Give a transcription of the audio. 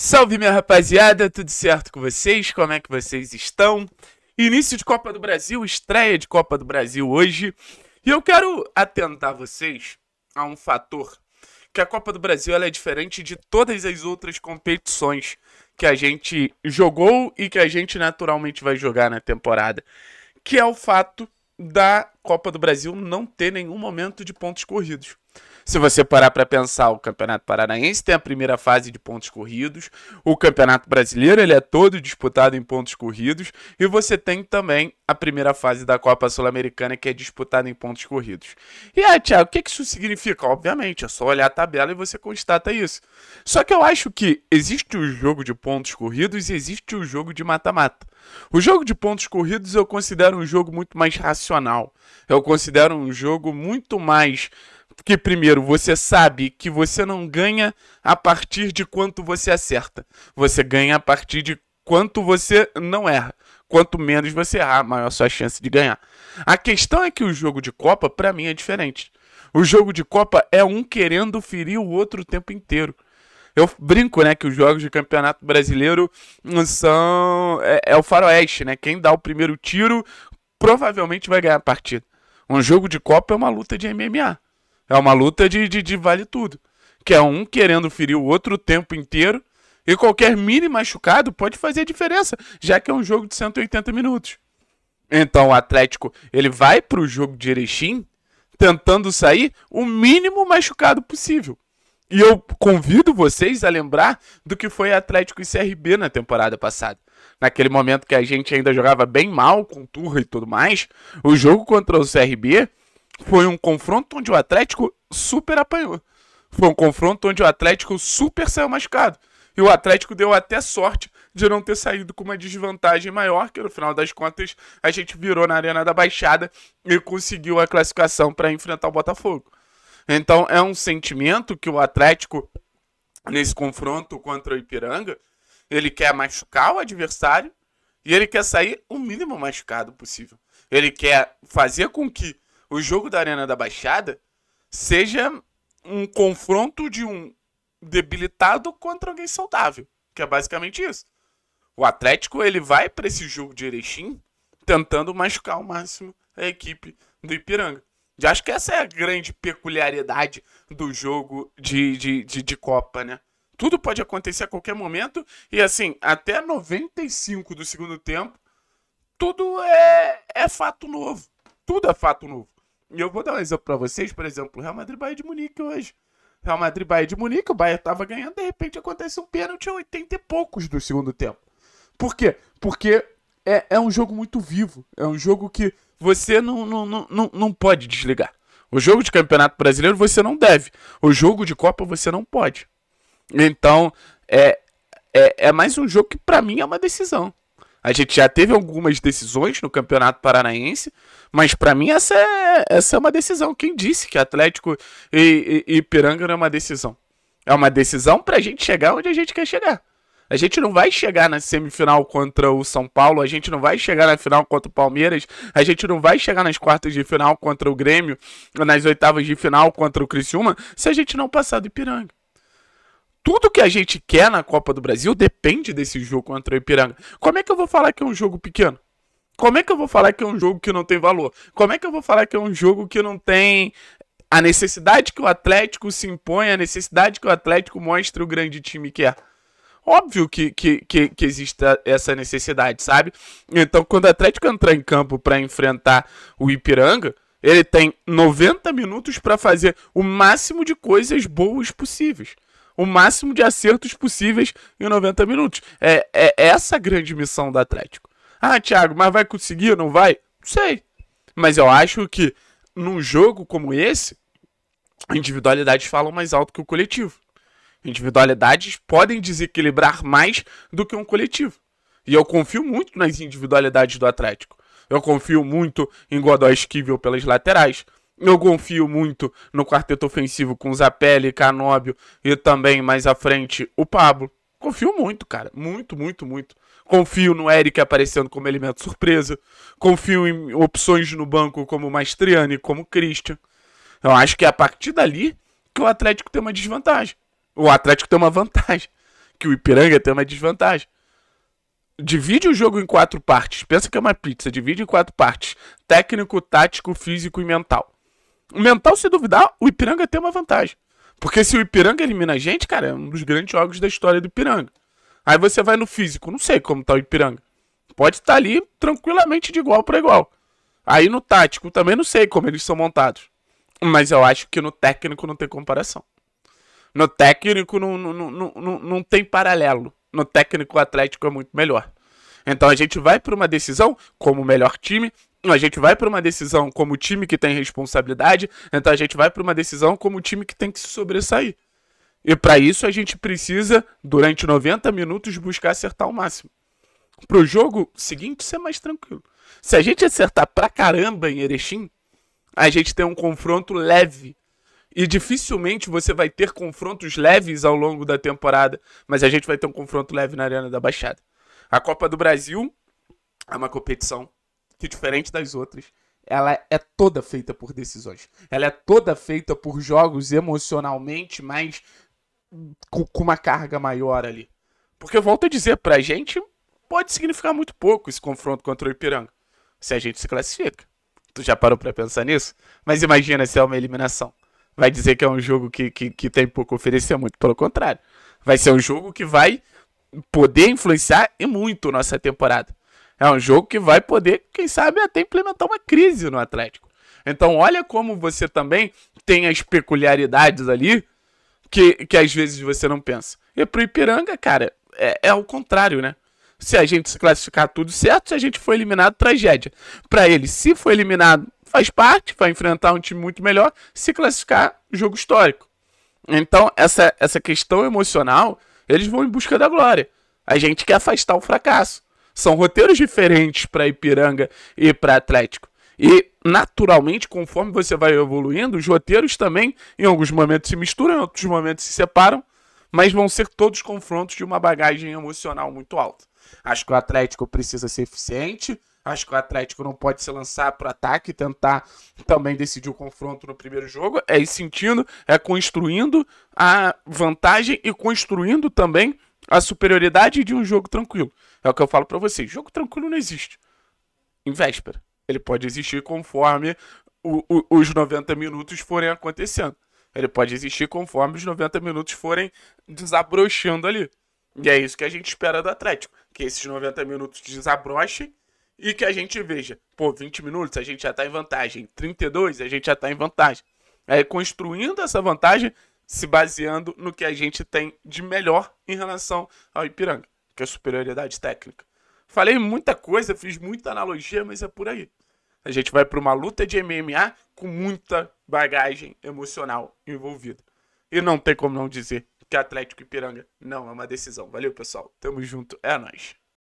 Salve minha rapaziada, tudo certo com vocês? Como é que vocês estão? Início de Copa do Brasil, estreia de Copa do Brasil hoje. E eu quero atentar vocês a um fator que a Copa do Brasil é diferente de todas as outras competições que a gente jogou e que a gente naturalmente vai jogar na temporada, que é o fato da Copa do Brasil não ter nenhum momento de pontos corridos. Se você parar para pensar, o Campeonato Paranaense tem a primeira fase de pontos corridos, o Campeonato Brasileiro ele é todo disputado em pontos corridos e você tem também a primeira fase da Copa Sul-Americana que é disputada em pontos corridos. E aí, Thiago, o que isso significa? Obviamente, é só olhar a tabela e você constata isso. Só que eu acho que existe o jogo de pontos corridos e existe o jogo de mata-mata. O jogo de pontos corridos eu considero um jogo muito mais racional. Eu considero um jogo muito mais porque, primeiro, você sabe que você não ganha a partir de quanto você acerta. Você ganha a partir de quanto você não erra. Quanto menos você errar, maior sua chance de ganhar. A questão é que o jogo de Copa, para mim, é diferente. O jogo de Copa é um querendo ferir o outro o tempo inteiro. Eu brinco, né, que os jogos de campeonato brasileiro são. É, é, o faroeste, né? Quem dá o primeiro tiro provavelmente vai ganhar a partida. Um jogo de Copa é uma luta de MMA. É uma luta de, de, de vale tudo. Que é um querendo ferir o outro o tempo inteiro. E qualquer mini machucado pode fazer diferença, já que é um jogo de 180 minutos. Então o Atlético ele vai para o jogo de Erechim tentando sair o mínimo machucado possível. E eu convido vocês a lembrar do que foi Atlético e CRB na temporada passada. Naquele momento que a gente ainda jogava bem mal com turra e tudo mais, o jogo contra o CRB foi um confronto onde o Atlético super apanhou. Foi um confronto onde o Atlético super saiu machucado. E o Atlético deu até sorte de não ter saído com uma desvantagem maior, que no final das contas a gente virou na Arena da Baixada e conseguiu a classificação para enfrentar o Botafogo. Então é um sentimento que o Atlético, nesse confronto contra o Ipiranga, ele quer machucar o adversário e ele quer sair o mínimo machucado possível. Ele quer fazer com que o jogo da Arena da Baixada seja um confronto de um debilitado contra alguém saudável, que é basicamente isso. O Atlético ele vai para esse jogo de Erechim tentando machucar ao máximo a equipe do Ipiranga. Eu acho que essa é a grande peculiaridade do jogo de, de, de, de Copa, né? Tudo pode acontecer a qualquer momento e assim, até 95 do segundo tempo, tudo é, é fato novo. Tudo é fato novo. E eu vou dar um exemplo para vocês, por exemplo, Real Madrid Bayern de Munique hoje. Real Madrid Bayern de Munique, o Bayern tava ganhando, de repente acontece um pênalti a 80 e poucos do segundo tempo. Por quê? Porque é, é um jogo muito vivo. É um jogo que você não, não, não, não pode desligar. O jogo de campeonato brasileiro você não deve. O jogo de Copa você não pode. Então, é, é, é mais um jogo que para mim é uma decisão. A gente já teve algumas decisões no Campeonato Paranaense, mas para mim essa é, essa é uma decisão. Quem disse que Atlético e, e, e Piranga não é uma decisão? É uma decisão para a gente chegar onde a gente quer chegar. A gente não vai chegar na semifinal contra o São Paulo, a gente não vai chegar na final contra o Palmeiras, a gente não vai chegar nas quartas de final contra o Grêmio, nas oitavas de final contra o Criciúma, se a gente não passar do Ipiranga tudo que a gente quer na Copa do Brasil depende desse jogo contra o Ipiranga. Como é que eu vou falar que é um jogo pequeno? Como é que eu vou falar que é um jogo que não tem valor? Como é que eu vou falar que é um jogo que não tem a necessidade que o Atlético se impõe, a necessidade que o Atlético mostre o grande time que é? Óbvio que, que, que, que existe essa necessidade, sabe? Então, quando o Atlético entrar em campo para enfrentar o Ipiranga, ele tem 90 minutos para fazer o máximo de coisas boas possíveis o máximo de acertos possíveis em 90 minutos. É, é essa a grande missão do Atlético. Ah, Thiago, mas vai conseguir ou não vai? Não sei. Mas eu acho que num jogo como esse, individualidades falam mais alto que o coletivo. Individualidades podem desequilibrar mais do que um coletivo. E eu confio muito nas individualidades do Atlético. Eu confio muito em Godoy Esquivel pelas laterais. Eu confio muito no quarteto ofensivo com Zapelli, Canóbio e também mais à frente o Pablo. Confio muito, cara. Muito, muito, muito. Confio no Eric aparecendo como elemento surpresa. Confio em opções no banco como Maestriani, como Christian. Eu acho que é a partir dali que o Atlético tem uma desvantagem. O Atlético tem uma vantagem. Que o Ipiranga tem uma desvantagem. Divide o jogo em quatro partes. Pensa que é uma pizza. Divide em quatro partes: técnico, tático, físico e mental mental, se duvidar, o Ipiranga tem uma vantagem. Porque se o Ipiranga elimina a gente, cara, é um dos grandes jogos da história do Ipiranga. Aí você vai no físico, não sei como tá o Ipiranga. Pode estar tá ali tranquilamente de igual para igual. Aí no tático também não sei como eles são montados. Mas eu acho que no técnico não tem comparação. No técnico não, não, não, não, não tem paralelo. No técnico o Atlético é muito melhor. Então a gente vai para uma decisão como o melhor time, a gente vai para uma decisão como time que tem responsabilidade, então a gente vai para uma decisão como time que tem que se sobressair. E para isso a gente precisa, durante 90 minutos, buscar acertar o máximo. para o jogo seguinte ser mais tranquilo. Se a gente acertar pra caramba em Erechim, a gente tem um confronto leve. E dificilmente você vai ter confrontos leves ao longo da temporada, mas a gente vai ter um confronto leve na Arena da Baixada. A Copa do Brasil é uma competição que diferente das outras, ela é toda feita por decisões. Ela é toda feita por jogos emocionalmente mais com, com uma carga maior ali. Porque volto a dizer, pra gente pode significar muito pouco esse confronto contra o Ipiranga. Se a gente se classifica. Tu já parou pra pensar nisso? Mas imagina se é uma eliminação. Vai dizer que é um jogo que, que, que tem pouco a oferecer, muito pelo contrário. Vai ser um jogo que vai poder influenciar e muito nossa temporada. É um jogo que vai poder, quem sabe, até implementar uma crise no Atlético. Então, olha como você também tem as peculiaridades ali que, que às vezes você não pensa. E pro Ipiranga, cara, é, é o contrário, né? Se a gente se classificar tudo certo, se a gente for eliminado, tragédia. Para ele, se for eliminado, faz parte, vai enfrentar um time muito melhor, se classificar, jogo histórico. Então, essa, essa questão emocional, eles vão em busca da glória. A gente quer afastar o fracasso. São roteiros diferentes para Ipiranga e para Atlético. E, naturalmente, conforme você vai evoluindo, os roteiros também, em alguns momentos, se misturam, em outros momentos, se separam, mas vão ser todos confrontos de uma bagagem emocional muito alta. Acho que o Atlético precisa ser eficiente, Acho que o Atlético não pode se lançar para o ataque e tentar também decidir o confronto no primeiro jogo. É ir sentindo, é construindo a vantagem e construindo também a superioridade de um jogo tranquilo. É o que eu falo para vocês. Jogo tranquilo não existe. Em véspera. Ele pode existir conforme o, o, os 90 minutos forem acontecendo. Ele pode existir conforme os 90 minutos forem desabrochando ali. E é isso que a gente espera do Atlético. Que esses 90 minutos desabrochem e que a gente veja. Pô, 20 minutos a gente já tá em vantagem. 32 a gente já tá em vantagem. Aí construindo essa vantagem se baseando no que a gente tem de melhor em relação ao Ipiranga, que é a superioridade técnica. Falei muita coisa, fiz muita analogia, mas é por aí. A gente vai para uma luta de MMA com muita bagagem emocional envolvida. E não tem como não dizer que Atlético Ipiranga não é uma decisão. Valeu, pessoal. Tamo junto. É nóis.